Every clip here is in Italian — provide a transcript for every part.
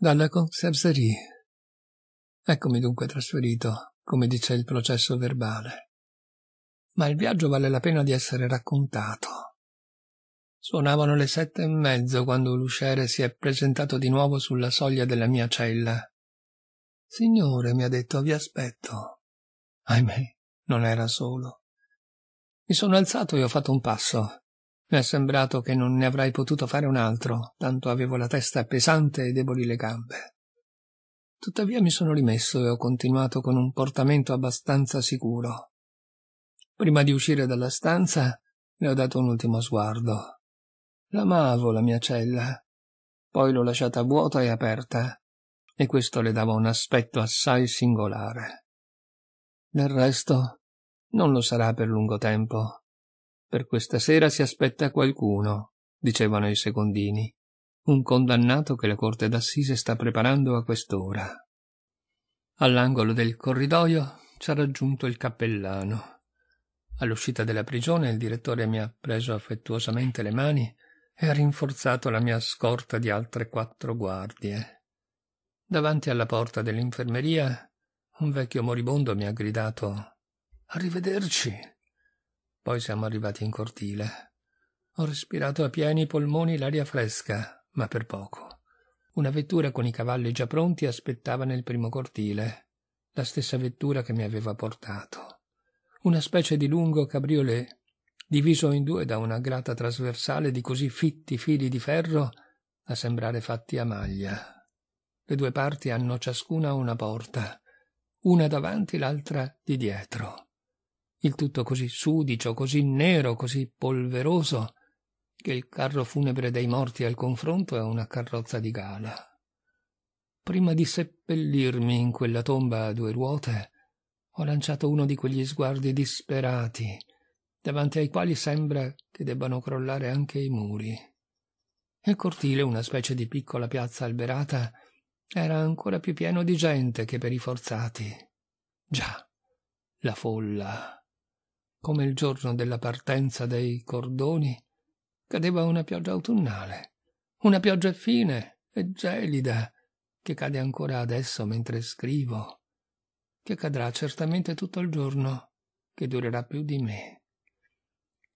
dalla conserverie. Eccomi dunque trasferito, come dice il processo verbale. Ma il viaggio vale la pena di essere raccontato. Suonavano le sette e mezzo quando l'usciere si è presentato di nuovo sulla soglia della mia cella. Signore, mi ha detto, vi aspetto. Ahimè, non era solo. Mi sono alzato e ho fatto un passo. Mi è sembrato che non ne avrei potuto fare un altro, tanto avevo la testa pesante e deboli le gambe. Tuttavia mi sono rimesso e ho continuato con un portamento abbastanza sicuro. Prima di uscire dalla stanza le ho dato un ultimo sguardo. L'amavo la mia cella. Poi l'ho lasciata vuota e aperta, e questo le dava un aspetto assai singolare. Del resto, non lo sarà per lungo tempo, per questa sera si aspetta qualcuno, dicevano i secondini. Un condannato che la corte d'assise sta preparando a quest'ora. All'angolo del corridoio ci ha raggiunto il cappellano. All'uscita della prigione il direttore mi ha preso affettuosamente le mani e ha rinforzato la mia scorta di altre quattro guardie. Davanti alla porta dell'infermeria un vecchio moribondo mi ha gridato Arrivederci. Poi siamo arrivati in cortile. Ho respirato a pieni polmoni l'aria fresca, ma per poco. Una vettura con i cavalli già pronti aspettava nel primo cortile, la stessa vettura che mi aveva portato. Una specie di lungo cabriolet, diviso in due da una grata trasversale di così fitti fili di ferro da sembrare fatti a maglia. Le due parti hanno ciascuna una porta, una davanti, l'altra di dietro il tutto così sudicio, così nero, così polveroso, che il carro funebre dei morti al confronto è una carrozza di gala. Prima di seppellirmi in quella tomba a due ruote, ho lanciato uno di quegli sguardi disperati, davanti ai quali sembra che debbano crollare anche i muri. Il cortile, una specie di piccola piazza alberata, era ancora più pieno di gente che per i forzati. Già, la folla come il giorno della partenza dei cordoni, cadeva una pioggia autunnale, una pioggia fine e gelida, che cade ancora adesso mentre scrivo, che cadrà certamente tutto il giorno, che durerà più di me.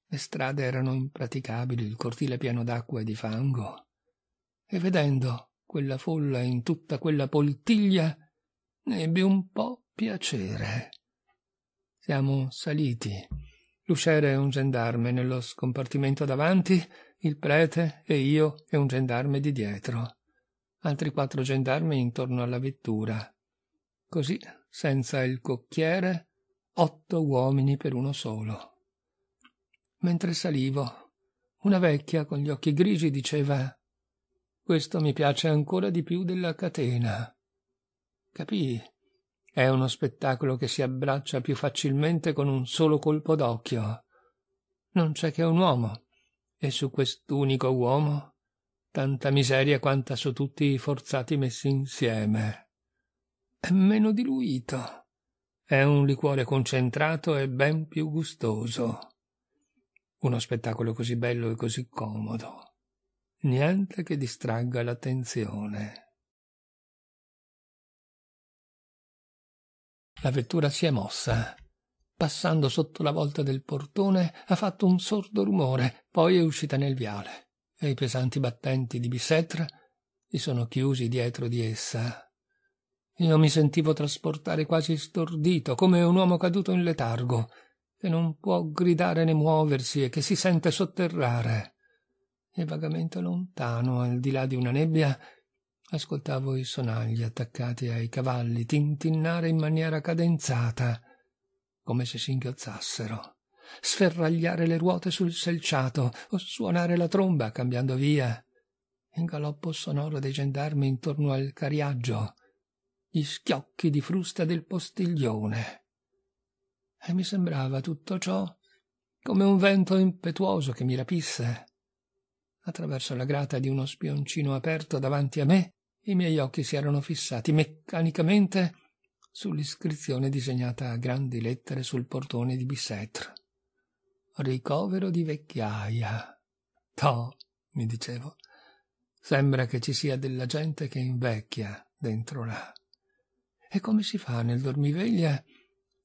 Le strade erano impraticabili, il cortile pieno d'acqua e di fango, e vedendo quella folla in tutta quella poltiglia, ne ebbi un po' piacere. Siamo saliti. L'usciere e un gendarme nello scompartimento davanti, il prete e io e un gendarme di dietro. Altri quattro gendarmi intorno alla vettura. Così, senza il cocchiere, otto uomini per uno solo. Mentre salivo, una vecchia con gli occhi grigi diceva questo mi piace ancora di più della catena. Capii è uno spettacolo che si abbraccia più facilmente con un solo colpo d'occhio. Non c'è che un uomo, e su quest'unico uomo tanta miseria quanta su tutti i forzati messi insieme. È meno diluito. È un liquore concentrato e ben più gustoso. Uno spettacolo così bello e così comodo. Niente che distragga l'attenzione. La vettura si è mossa. Passando sotto la volta del portone ha fatto un sordo rumore, poi è uscita nel viale e i pesanti battenti di Bisetra si sono chiusi dietro di essa. Io mi sentivo trasportare quasi stordito, come un uomo caduto in letargo, che non può gridare né muoversi e che si sente sotterrare. E vagamente lontano, al di là di una nebbia, ascoltavo i sonagli attaccati ai cavalli tintinnare in maniera cadenzata, come se singhiozzassero, sferragliare le ruote sul selciato o suonare la tromba cambiando via, il galoppo sonoro dei gendarmi intorno al cariaggio, gli schiocchi di frusta del postiglione. E mi sembrava tutto ciò come un vento impetuoso che mi rapisse attraverso la grata di uno spioncino aperto davanti a me, i miei occhi si erano fissati meccanicamente sull'iscrizione disegnata a grandi lettere sul portone di Bicêtre. Ricovero di vecchiaia. To, mi dicevo, sembra che ci sia della gente che invecchia dentro là. E come si fa nel dormiveglia?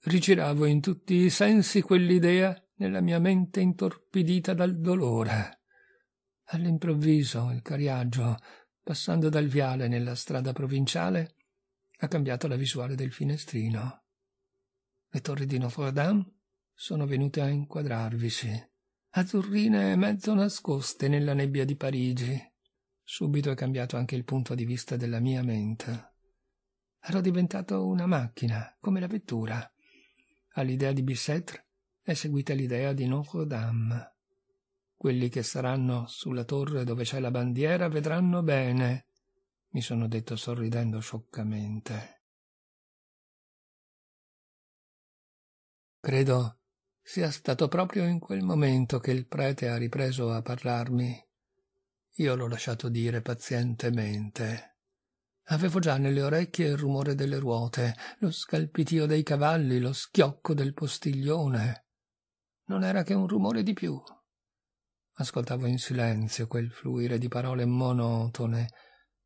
Rigiravo in tutti i sensi quell'idea nella mia mente intorpidita dal dolore. All'improvviso il cariaggio passando dal viale nella strada provinciale, ha cambiato la visuale del finestrino. Le torri di Notre Dame sono venute a inquadrarvisi, azzurrine e mezzo nascoste nella nebbia di Parigi. Subito è cambiato anche il punto di vista della mia mente. Ero diventato una macchina, come la vettura. All'idea di Bicêtre è seguita l'idea di Notre Dame. Quelli che saranno sulla torre dove c'è la bandiera vedranno bene, mi sono detto sorridendo scioccamente. Credo sia stato proprio in quel momento che il prete ha ripreso a parlarmi. Io l'ho lasciato dire pazientemente. Avevo già nelle orecchie il rumore delle ruote, lo scalpitio dei cavalli, lo schiocco del postiglione. Non era che un rumore di più, Ascoltavo in silenzio quel fluire di parole monotone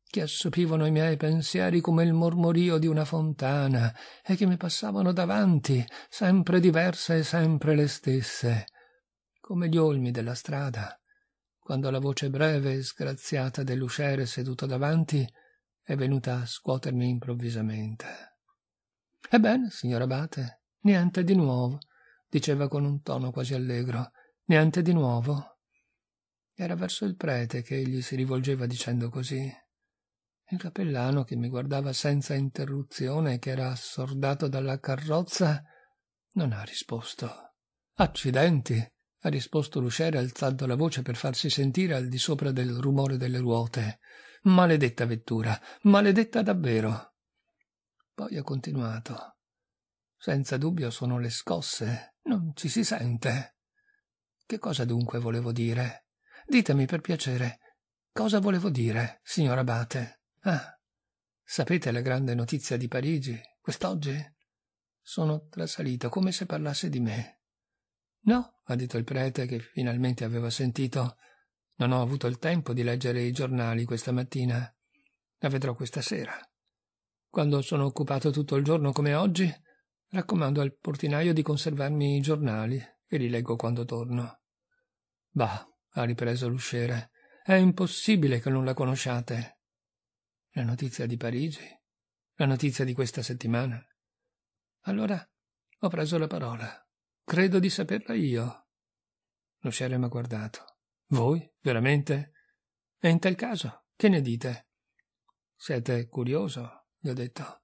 che assopivano i miei pensieri come il mormorio di una fontana e che mi passavano davanti, sempre diverse e sempre le stesse, come gli olmi della strada, quando la voce breve e sgraziata dell'usciere seduto davanti è venuta a scuotermi improvvisamente. Ebbene, signor Abate, niente di nuovo, diceva con un tono quasi allegro, niente di nuovo. Era verso il prete che egli si rivolgeva dicendo così. Il cappellano, che mi guardava senza interruzione e che era assordato dalla carrozza, non ha risposto. Accidenti! ha risposto l'usciere alzando la voce per farsi sentire al di sopra del rumore delle ruote. Maledetta vettura, maledetta davvero. Poi ha continuato. Senza dubbio sono le scosse, non ci si sente. Che cosa dunque volevo dire? Ditemi per piacere, cosa volevo dire, signor Abate? Ah, sapete la grande notizia di Parigi, quest'oggi? Sono trasalito come se parlasse di me. No, ha detto il prete che finalmente aveva sentito. Non ho avuto il tempo di leggere i giornali questa mattina. La vedrò questa sera. Quando sono occupato tutto il giorno come oggi, raccomando al portinaio di conservarmi i giornali e li leggo quando torno. Bah, ha ripreso l'usciere. È impossibile che non la conosciate. La notizia di Parigi? La notizia di questa settimana? Allora ho preso la parola. Credo di saperla io. L'usciere mi ha guardato. Voi? Veramente? E in tal caso, che ne dite? Siete curioso? gli ho detto.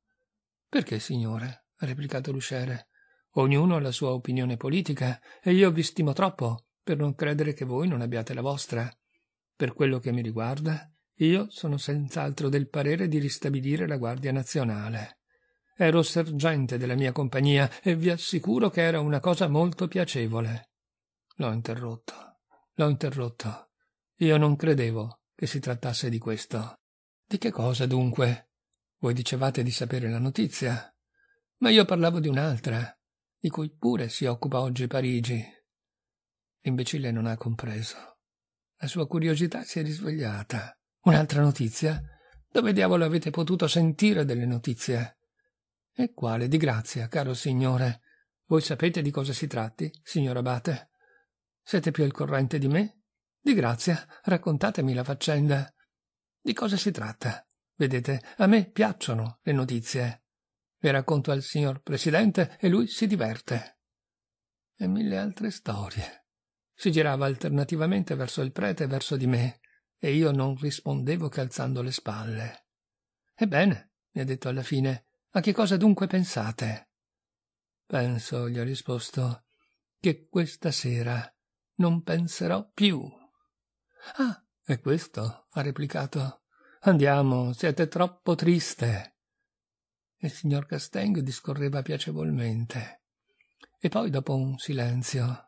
Perché, signore? ha replicato l'usciere. Ognuno ha la sua opinione politica e io vi stimo troppo per non credere che voi non abbiate la vostra. Per quello che mi riguarda, io sono senz'altro del parere di ristabilire la Guardia Nazionale. Ero sergente della mia compagnia e vi assicuro che era una cosa molto piacevole. L'ho interrotto, l'ho interrotto. Io non credevo che si trattasse di questo. Di che cosa dunque? Voi dicevate di sapere la notizia. Ma io parlavo di un'altra, di cui pure si occupa oggi Parigi, L'imbecille non ha compreso. La sua curiosità si è risvegliata. Un'altra notizia? Dove diavolo avete potuto sentire delle notizie? E quale di grazia, caro signore? Voi sapete di cosa si tratti, signor abate? Siete più al corrente di me? Di grazia, raccontatemi la faccenda. Di cosa si tratta? Vedete, a me piacciono le notizie. Le racconto al signor presidente e lui si diverte. E mille altre storie. Si girava alternativamente verso il prete e verso di me, e io non rispondevo che alzando le spalle. Ebbene, mi ha detto alla fine, a che cosa dunque pensate? Penso, gli ho risposto, che questa sera non penserò più. Ah, è questo, ha replicato. Andiamo, siete troppo triste. Il signor Casteng discorreva piacevolmente. E poi, dopo un silenzio,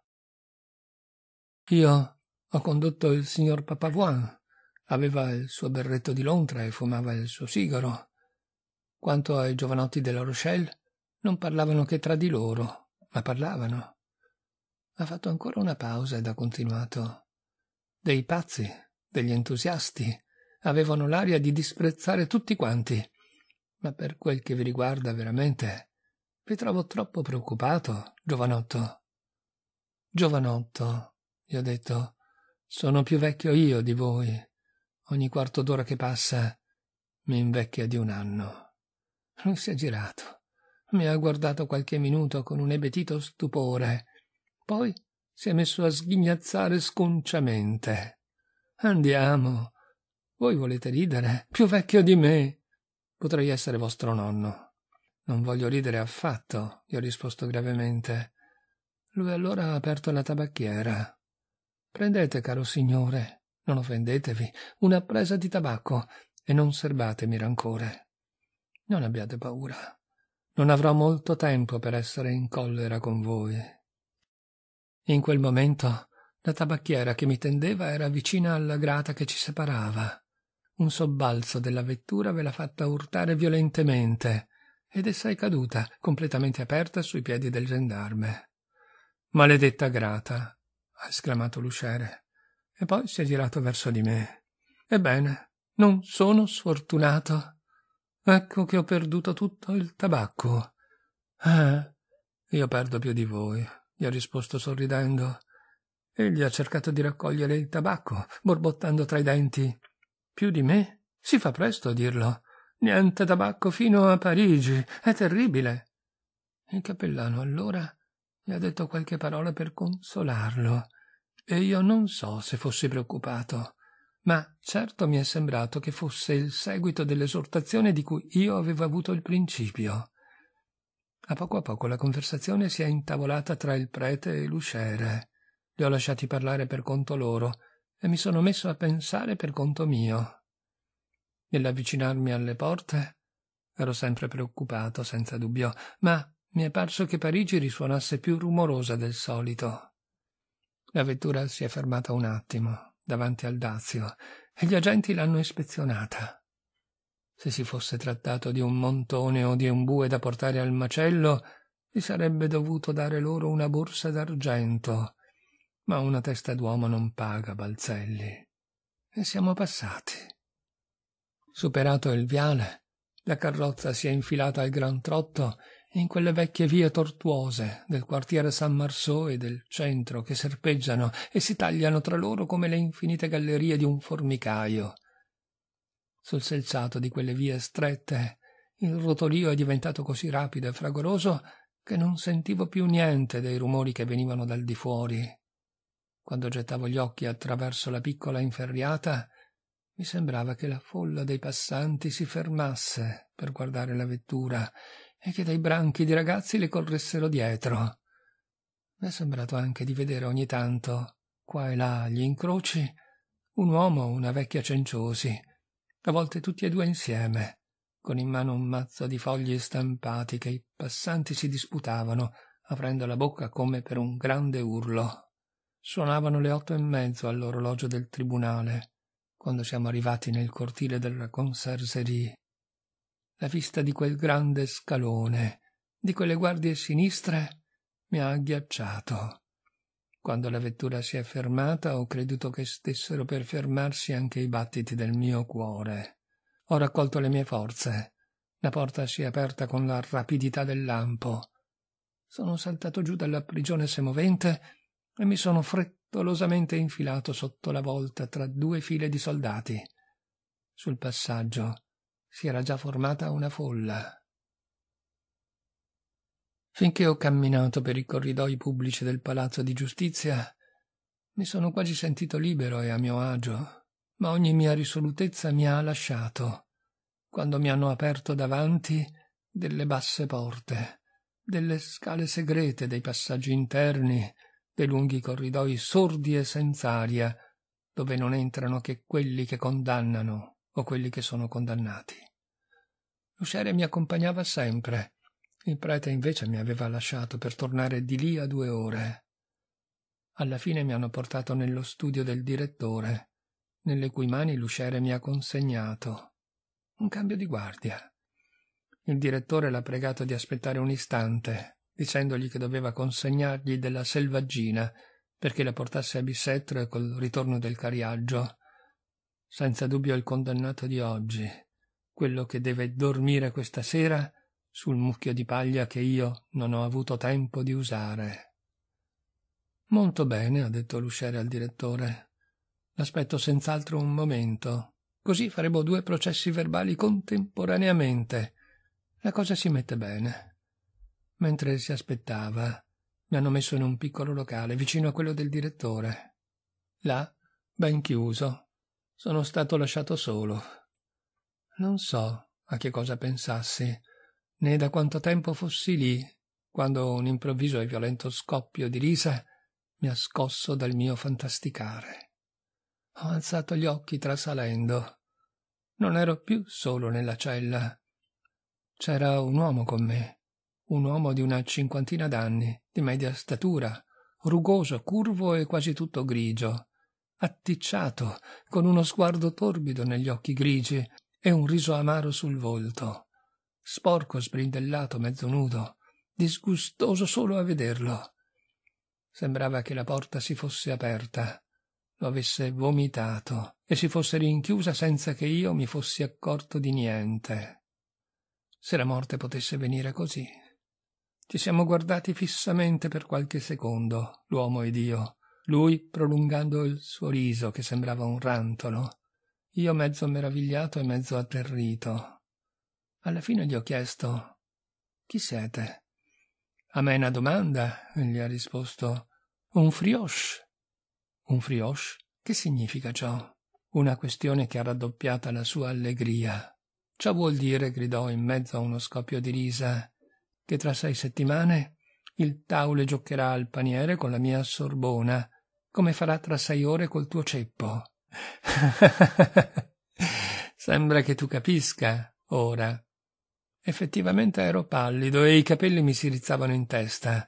io ho condotto il signor Papavoin. Aveva il suo berretto di lontra e fumava il suo sigaro. Quanto ai giovanotti della Rochelle, non parlavano che tra di loro, ma parlavano. Ha fatto ancora una pausa ed ha continuato. Dei pazzi, degli entusiasti, avevano l'aria di disprezzare tutti quanti. Ma per quel che vi riguarda veramente, vi trovo troppo preoccupato, giovanotto. Giovanotto, gli ho detto. Sono più vecchio io di voi. Ogni quarto d'ora che passa mi invecchia di un anno. Non si è girato. Mi ha guardato qualche minuto con un ebetito stupore. Poi si è messo a sghignazzare sconciamente. Andiamo. Voi volete ridere? Più vecchio di me. Potrei essere vostro nonno. Non voglio ridere affatto, gli ho risposto gravemente. Lui allora ha aperto la tabacchiera. Prendete, caro signore, non offendetevi, una presa di tabacco e non serbatemi rancore. Non abbiate paura. Non avrò molto tempo per essere in collera con voi. In quel momento la tabacchiera che mi tendeva era vicina alla grata che ci separava. Un sobbalzo della vettura ve l'ha fatta urtare violentemente ed essa è caduta completamente aperta sui piedi del gendarme. Maledetta grata, ha esclamato l'usciere, e poi si è girato verso di me. Ebbene, non sono sfortunato. Ecco che ho perduto tutto il tabacco. Eh, io perdo più di voi, gli ho risposto sorridendo. Egli ha cercato di raccogliere il tabacco, borbottando tra i denti. Più di me? Si fa presto a dirlo. Niente tabacco fino a Parigi. È terribile. Il cappellano allora mi ha detto qualche parola per consolarlo, e io non so se fossi preoccupato, ma certo mi è sembrato che fosse il seguito dell'esortazione di cui io avevo avuto il principio. A poco a poco la conversazione si è intavolata tra il prete e l'usciere. Li ho lasciati parlare per conto loro e mi sono messo a pensare per conto mio. Nell'avvicinarmi alle porte ero sempre preoccupato, senza dubbio, ma mi è parso che Parigi risuonasse più rumorosa del solito. La vettura si è fermata un attimo davanti al Dazio e gli agenti l'hanno ispezionata. Se si fosse trattato di un montone o di un bue da portare al macello, si sarebbe dovuto dare loro una borsa d'argento. Ma una testa d'uomo non paga, Balzelli. E siamo passati. Superato il viale, la carrozza si è infilata al gran trotto in quelle vecchie vie tortuose del quartiere San Marceau e del centro che serpeggiano e si tagliano tra loro come le infinite gallerie di un formicaio. Sul selciato di quelle vie strette il rotolio è diventato così rapido e fragoroso che non sentivo più niente dei rumori che venivano dal di fuori. Quando gettavo gli occhi attraverso la piccola inferriata, mi sembrava che la folla dei passanti si fermasse per guardare la vettura e che dai branchi di ragazzi le corressero dietro. Mi è sembrato anche di vedere ogni tanto, qua e là, agli incroci, un uomo o una vecchia cenciosi, a volte tutti e due insieme, con in mano un mazzo di fogli stampati che i passanti si disputavano, aprendo la bocca come per un grande urlo. Suonavano le otto e mezzo all'orologio del tribunale, quando siamo arrivati nel cortile della conserserie la vista di quel grande scalone, di quelle guardie sinistre, mi ha agghiacciato. Quando la vettura si è fermata ho creduto che stessero per fermarsi anche i battiti del mio cuore. Ho raccolto le mie forze. La porta si è aperta con la rapidità del lampo. Sono saltato giù dalla prigione semovente e mi sono frettolosamente infilato sotto la volta tra due file di soldati. Sul passaggio si era già formata una folla. Finché ho camminato per i corridoi pubblici del palazzo di giustizia, mi sono quasi sentito libero e a mio agio, ma ogni mia risolutezza mi ha lasciato quando mi hanno aperto davanti delle basse porte, delle scale segrete, dei passaggi interni, dei lunghi corridoi sordi e senza aria, dove non entrano che quelli che condannano o quelli che sono condannati. L'usciere mi accompagnava sempre. Il prete invece mi aveva lasciato per tornare di lì a due ore. Alla fine mi hanno portato nello studio del direttore, nelle cui mani l'usciere mi ha consegnato. Un cambio di guardia. Il direttore l'ha pregato di aspettare un istante, dicendogli che doveva consegnargli della selvaggina perché la portasse a Bissetto col ritorno del cariaggio senza dubbio il condannato di oggi, quello che deve dormire questa sera sul mucchio di paglia che io non ho avuto tempo di usare. Molto bene, ha detto l'usciere al direttore. L'aspetto senz'altro un momento. Così faremo due processi verbali contemporaneamente. La cosa si mette bene. Mentre si aspettava, mi hanno messo in un piccolo locale vicino a quello del direttore. Là, ben chiuso, sono stato lasciato solo. Non so a che cosa pensassi, né da quanto tempo fossi lì, quando un improvviso e violento scoppio di risa mi ha scosso dal mio fantasticare. Ho alzato gli occhi trasalendo. Non ero più solo nella cella. C'era un uomo con me, un uomo di una cinquantina d'anni, di media statura, rugoso, curvo e quasi tutto grigio, atticciato, con uno sguardo torbido negli occhi grigi e un riso amaro sul volto. Sporco, sbrindellato, mezzo nudo, disgustoso solo a vederlo. Sembrava che la porta si fosse aperta, lo avesse vomitato e si fosse rinchiusa senza che io mi fossi accorto di niente. Se la morte potesse venire così. Ci siamo guardati fissamente per qualche secondo, l'uomo ed io, lui prolungando il suo riso che sembrava un rantolo, io mezzo meravigliato e mezzo atterrito. Alla fine gli ho chiesto Chi siete? A me una domanda, gli ha risposto Un brioche. Un brioche? Che significa ciò? Una questione che ha raddoppiata la sua allegria. Ciò vuol dire, gridò in mezzo a uno scoppio di risa, che tra sei settimane il Taule giocherà al paniere con la mia Sorbona come farà tra sei ore col tuo ceppo. Sembra che tu capisca ora. Effettivamente ero pallido e i capelli mi si rizzavano in testa.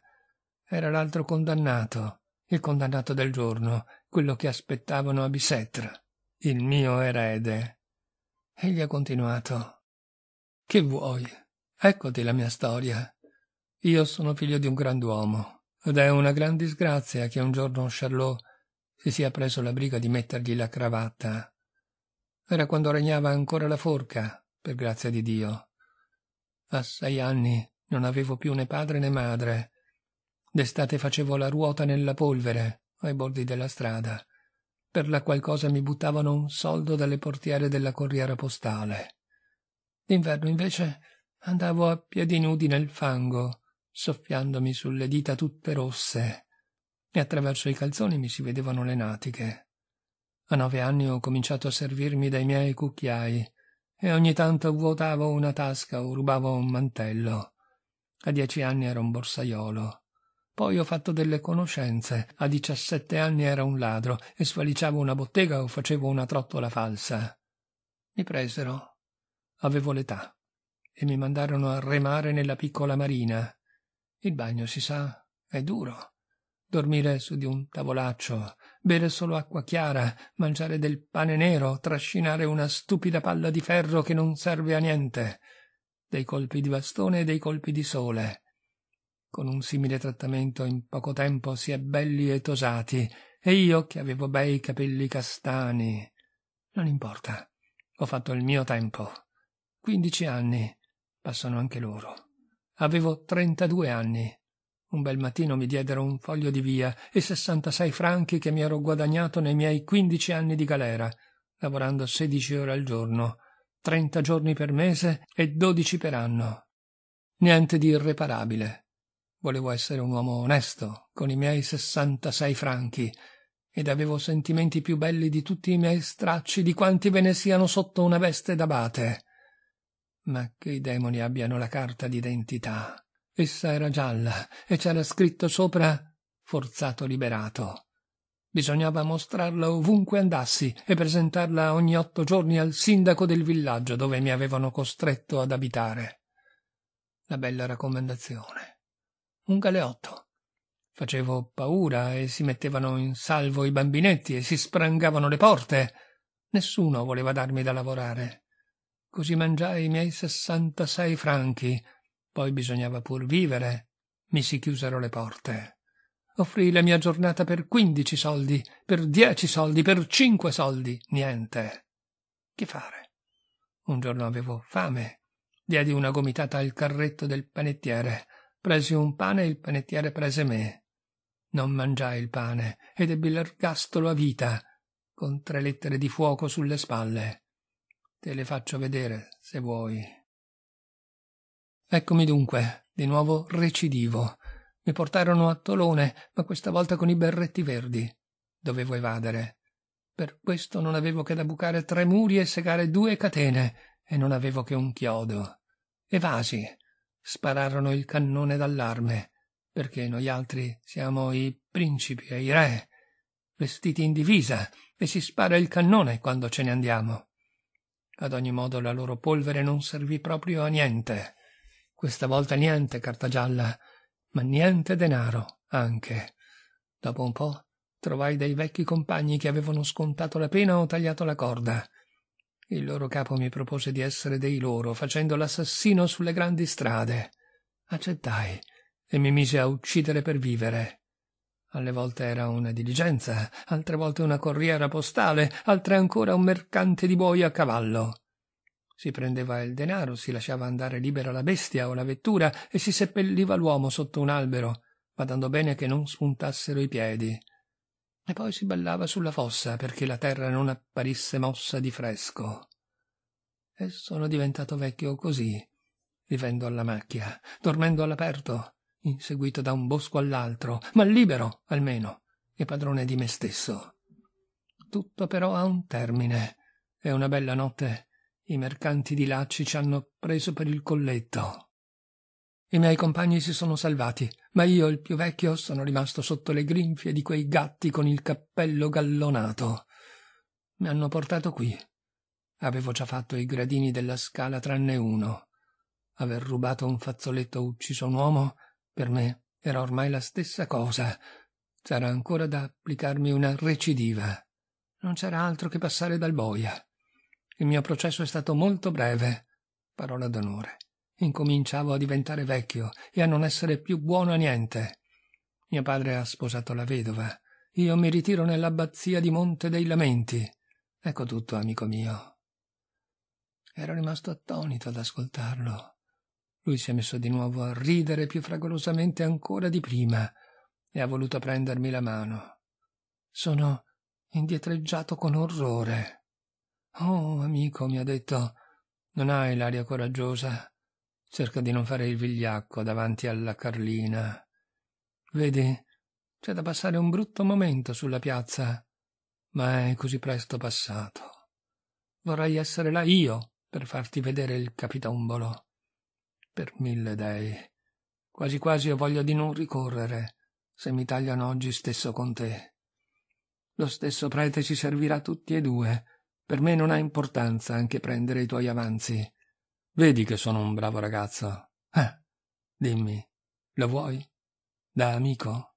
Era l'altro condannato, il condannato del giorno, quello che aspettavano a Bicetre, il mio erede. Egli ha continuato. Che vuoi? Eccoti la mia storia. Io sono figlio di un grand'uomo. Ed è una gran disgrazia che un giorno Charlot si sia preso la briga di mettergli la cravatta. Era quando regnava ancora la forca, per grazia di Dio. A sei anni non avevo più né padre né madre. D'estate facevo la ruota nella polvere, ai bordi della strada. Per la qualcosa mi buttavano un soldo dalle portiere della corriera postale. D'inverno, invece, andavo a piedi nudi nel fango, soffiandomi sulle dita tutte rosse, e attraverso i calzoni mi si vedevano le natiche. A nove anni ho cominciato a servirmi dai miei cucchiai, e ogni tanto vuotavo una tasca o rubavo un mantello. A dieci anni ero un borsaiolo. Poi ho fatto delle conoscenze. A diciassette anni era un ladro e sfaliciavo una bottega o facevo una trottola falsa. Mi presero. Avevo l'età e mi mandarono a remare nella piccola marina. Il bagno, si sa, è duro. Dormire su di un tavolaccio, bere solo acqua chiara, mangiare del pane nero, trascinare una stupida palla di ferro che non serve a niente, dei colpi di bastone e dei colpi di sole. Con un simile trattamento in poco tempo si è belli e tosati, e io che avevo bei capelli castani. Non importa, ho fatto il mio tempo. Quindici anni passano anche loro. Avevo trentadue anni. Un bel mattino mi diedero un foglio di via e sessantasei franchi che mi ero guadagnato nei miei quindici anni di galera, lavorando sedici ore al giorno, trenta giorni per mese e dodici per anno. Niente di irreparabile. Volevo essere un uomo onesto, con i miei sessantasei franchi, ed avevo sentimenti più belli di tutti i miei stracci di quanti ve ne siano sotto una veste d'abate ma che i demoni abbiano la carta d'identità. Essa era gialla e c'era scritto sopra forzato liberato. Bisognava mostrarla ovunque andassi e presentarla ogni otto giorni al sindaco del villaggio dove mi avevano costretto ad abitare. La bella raccomandazione. Un galeotto. Facevo paura e si mettevano in salvo i bambinetti e si sprangavano le porte. Nessuno voleva darmi da lavorare. Così mangiai i miei sessantasei franchi. Poi bisognava pur vivere. Mi si chiusero le porte. Offrì la mia giornata per quindici soldi, per dieci soldi, per cinque soldi. Niente. Che fare? Un giorno avevo fame. Diedi una gomitata al carretto del panettiere. Presi un pane e il panettiere prese me. Non mangiai il pane ed ebbi l'ergastolo a vita, con tre lettere di fuoco sulle spalle. Te le faccio vedere, se vuoi. Eccomi dunque, di nuovo recidivo. Mi portarono a Tolone, ma questa volta con i berretti verdi. Dovevo evadere. Per questo non avevo che da bucare tre muri e segare due catene, e non avevo che un chiodo. Evasi. Spararono il cannone d'allarme, perché noi altri siamo i principi e i re, vestiti in divisa, e si spara il cannone quando ce ne andiamo. Ad ogni modo la loro polvere non servì proprio a niente. Questa volta niente carta gialla, ma niente denaro anche. Dopo un po' trovai dei vecchi compagni che avevano scontato la pena o tagliato la corda. Il loro capo mi propose di essere dei loro, facendo l'assassino sulle grandi strade. Accettai e mi mise a uccidere per vivere. Alle volte era una diligenza, altre volte una corriera postale, altre ancora un mercante di buoi a cavallo. Si prendeva il denaro, si lasciava andare libera la bestia o la vettura e si seppelliva l'uomo sotto un albero, badando bene che non spuntassero i piedi. E poi si ballava sulla fossa perché la terra non apparisse mossa di fresco. E sono diventato vecchio così, vivendo alla macchia, dormendo all'aperto, inseguito da un bosco all'altro, ma libero, almeno, e padrone di me stesso. Tutto però ha un termine, e una bella notte i mercanti di lacci ci hanno preso per il colletto. I miei compagni si sono salvati, ma io, il più vecchio, sono rimasto sotto le grinfie di quei gatti con il cappello gallonato. Mi hanno portato qui. Avevo già fatto i gradini della scala tranne uno. Aver rubato un fazzoletto ucciso un uomo per me era ormai la stessa cosa. C'era ancora da applicarmi una recidiva. Non c'era altro che passare dal boia. Il mio processo è stato molto breve. Parola d'onore. Incominciavo a diventare vecchio e a non essere più buono a niente. Mio padre ha sposato la vedova. Io mi ritiro nell'abbazia di Monte dei Lamenti. Ecco tutto, amico mio. Ero rimasto attonito ad ascoltarlo. Lui si è messo di nuovo a ridere più fragorosamente ancora di prima e ha voluto prendermi la mano. Sono indietreggiato con orrore. Oh, amico, mi ha detto, non hai l'aria coraggiosa. Cerca di non fare il vigliacco davanti alla Carlina. Vedi, c'è da passare un brutto momento sulla piazza, ma è così presto passato. Vorrei essere là io per farti vedere il capitombolo. Per mille dei. Quasi quasi ho voglia di non ricorrere, se mi tagliano oggi stesso con te. Lo stesso prete ci servirà tutti e due. Per me non ha importanza anche prendere i tuoi avanzi. Vedi che sono un bravo ragazzo. Eh, dimmi, lo vuoi? Da amico?